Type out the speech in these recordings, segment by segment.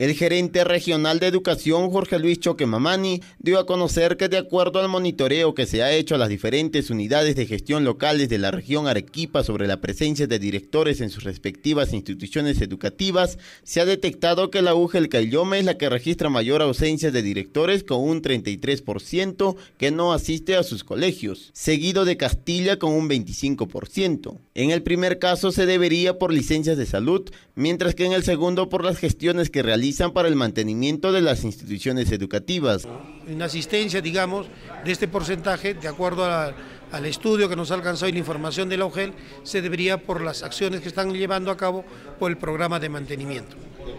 El gerente regional de educación, Jorge Luis Choquemamani, dio a conocer que de acuerdo al monitoreo que se ha hecho a las diferentes unidades de gestión locales de la región Arequipa sobre la presencia de directores en sus respectivas instituciones educativas, se ha detectado que la UGEL Caillome es la que registra mayor ausencia de directores con un 33% que no asiste a sus colegios, seguido de Castilla con un 25%. En el primer caso se debería por licencias de salud, mientras que en el segundo por las gestiones que realiza para el mantenimiento de las instituciones educativas. Una asistencia, digamos, de este porcentaje, de acuerdo al estudio que nos ha alcanzado y la información de la UGEL, se debería por las acciones que están llevando a cabo por el programa de mantenimiento.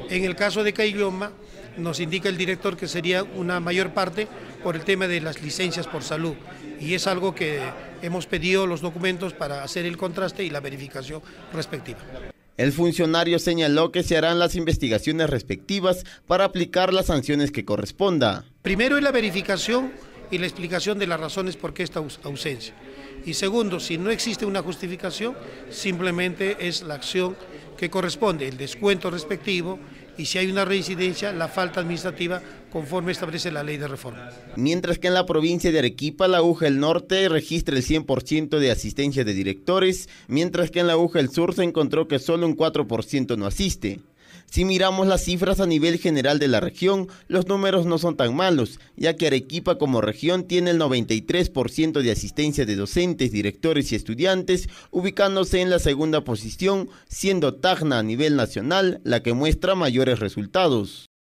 En el caso de Cailloma, nos indica el director que sería una mayor parte por el tema de las licencias por salud y es algo que hemos pedido los documentos para hacer el contraste y la verificación respectiva. El funcionario señaló que se harán las investigaciones respectivas para aplicar las sanciones que corresponda. Primero es la verificación y la explicación de las razones por qué esta ausencia. Y segundo, si no existe una justificación, simplemente es la acción que corresponde, el descuento respectivo y si hay una reincidencia, la falta administrativa conforme establece la ley de reforma. Mientras que en la provincia de Arequipa, la aguja del Norte registra el 100% de asistencia de directores, mientras que en la UGEL del Sur se encontró que solo un 4% no asiste. Si miramos las cifras a nivel general de la región, los números no son tan malos, ya que Arequipa como región tiene el 93% de asistencia de docentes, directores y estudiantes, ubicándose en la segunda posición, siendo Tacna a nivel nacional la que muestra mayores resultados.